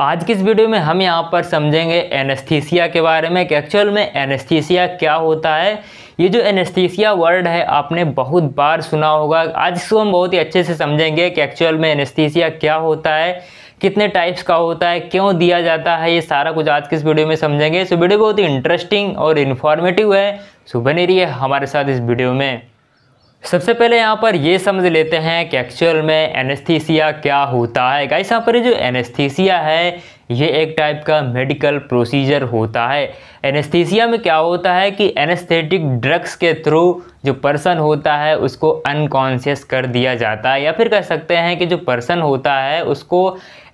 आज की इस वीडियो में हम यहाँ पर समझेंगे एनेस्थीसिया के बारे में कि एक्चुअल में एनेस्थीसिया क्या होता है ये जो एनेस्थीसिया वर्ड है आपने बहुत बार सुना होगा आज इसको हम बहुत ही अच्छे से समझेंगे कि एक्चुअल में एनेस्थीसिया क्या होता है कितने टाइप्स का होता है क्यों दिया जाता है ये सारा कुछ आज की इस वीडियो में समझेंगे सो वीडियो बहुत ही इंटरेस्टिंग और इन्फॉर्मेटिव है सो बने रहिए हमारे साथ इस वीडियो में सबसे पहले यहाँ पर ये समझ लेते हैं कि एक्चुअल में एनेस्थीसिया क्या होता है गाइस यहाँ पर जो एनेस्थीसिया है ये एक टाइप का मेडिकल प्रोसीजर होता है एनेस्थीसिया में क्या होता है कि एनेस्थेटिक ड्रग्स के थ्रू जो पर्सन होता है उसको अनकॉन्शियस कर दिया जाता है या फिर कह सकते हैं कि जो पर्सन होता है उसको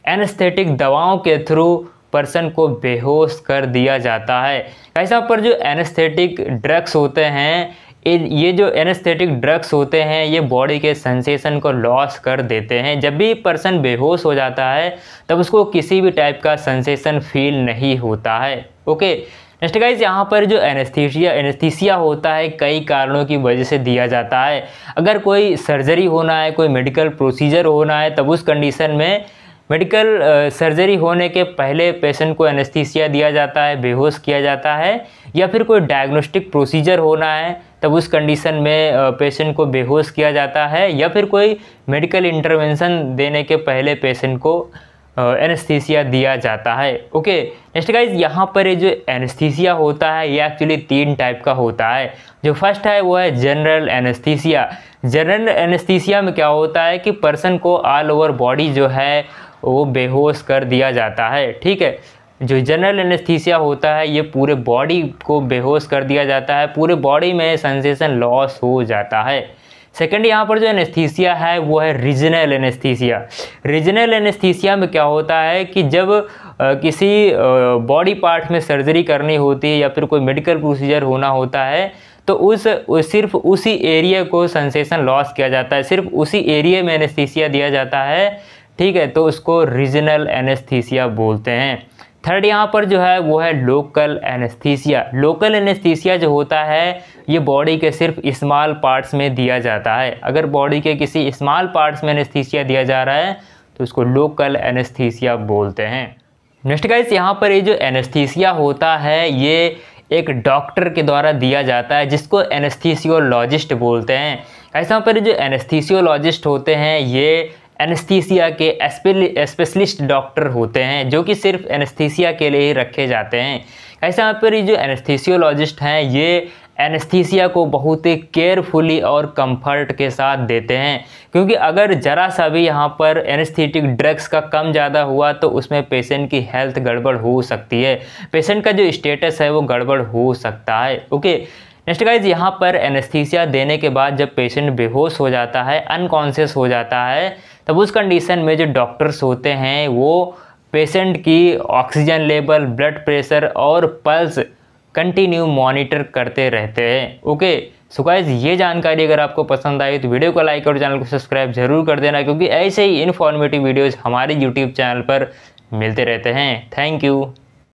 एनेस्थेटिक दवाओं के थ्रू पर्सन को बेहोश कर दिया जाता है ऐसा पर जो एनेस्थेटिक ड्रग्स होते हैं ये जो एनेस्थेटिक ड्रग्स होते हैं ये बॉडी के सेंसेशन को लॉस कर देते हैं जब भी पर्सन बेहोश हो जाता है तब उसको किसी भी टाइप का सेंसेशन फील नहीं होता है ओके नेक्स्ट गाइज यहाँ पर जो एनेस्थीसिया एनेस्थीसिया होता है कई कारणों की वजह से दिया जाता है अगर कोई सर्जरी होना है कोई मेडिकल प्रोसीजर होना है तब उस कंडीशन में मेडिकल सर्जरी होने के पहले पेशेंट को एनेस्थीसिया दिया जाता है बेहोश किया जाता है या फिर कोई डायग्नोस्टिक प्रोसीजर होना है तब उस कंडीशन में पेशेंट को बेहोश किया जाता है या फिर कोई मेडिकल इंटरवेंशन देने के पहले पेशेंट को एनेस्थीसिया दिया जाता है ओके नेक्स्ट गाइज यहाँ पर जो एनेस्थीसिया होता है ये एक्चुअली तीन टाइप का होता है जो फर्स्ट है वो है जनरल एनेस्थीसिया जनरल एनेस्थीसिया में क्या होता है कि पर्सन को ऑल ओवर बॉडी जो है वो बेहोश कर दिया जाता है ठीक है जो जनरल एनेस्थीसिया होता है ये पूरे बॉडी को बेहोश कर दिया जाता है पूरे बॉडी में सेंसेशन लॉस हो जाता है सेकेंड यहाँ पर जो एनेस्थीसिया है वो है रीजनल एनेस्थीसिया रीजनल एनेस्थीसिया में क्या होता है कि जब किसी बॉडी पार्ट में सर्जरी करनी होती है या फिर कोई मेडिकल प्रोसीजर होना होता है तो उस सिर्फ उसी एरिया को सेंसेशन लॉस किया जाता है सिर्फ उसी एरिया में एनेस्थीसिया दिया जाता है ठीक है तो उसको रीजनल एनेस्थीसिया बोलते हैं थर्ड यहाँ पर जो है वो है लोकल एनेस्थीसिया लोकल एनेस्थीसिया जो होता है ये बॉडी के सिर्फ स्मॉल पार्ट्स में दिया जाता है अगर बॉडी के किसी स्मॉल पार्ट्स में एनेस्थीसिया दिया जा रहा है तो उसको लोकल एनेस्थीसिया बोलते हैं नेक्स्ट गाइस यहाँ पर ये जो एनेस्थीसिया होता है ये एक डॉक्टर के द्वारा दिया जाता है जिसको एनेस्थीसियोलॉजिस्ट बोलते हैं ऐसे यहाँ पर जो एनेस्थीसियोलॉजिस्ट होते हैं ये एनेस्थीसिया के स्पेशलिस्ट डॉक्टर होते हैं जो कि सिर्फ एनेस्थीसिया के लिए ही रखे जाते हैं ऐसे यहाँ पर जो एनेस्थीसियोलॉजिस्ट हैं ये एनेस्थीसिया को बहुत ही केयरफुली और कंफर्ट के साथ देते हैं क्योंकि अगर ज़रा सा भी यहाँ पर एनेस्थीटिक ड्रग्स का कम ज़्यादा हुआ तो उसमें पेशेंट की हेल्थ गड़बड़ हो सकती है पेशेंट का जो स्टेटस है वो गड़बड़ हो सकता है ओके नेक्स्ट गाइज यहाँ पर एनेस्थीसिया देने के बाद जब पेशेंट बेहोश हो जाता है अनकॉन्शियस हो जाता है तब उस कंडीशन में जो डॉक्टर्स होते हैं वो पेशेंट की ऑक्सीजन लेवल ब्लड प्रेशर और पल्स कंटिन्यू मॉनिटर करते रहते हैं ओके सो गाइज ये जानकारी अगर आपको पसंद आई तो वीडियो को लाइक और चैनल को सब्सक्राइब जरूर कर देना क्योंकि ऐसे ही इन्फॉर्मेटिव वीडियोज़ हमारे यूट्यूब चैनल पर मिलते रहते हैं थैंक यू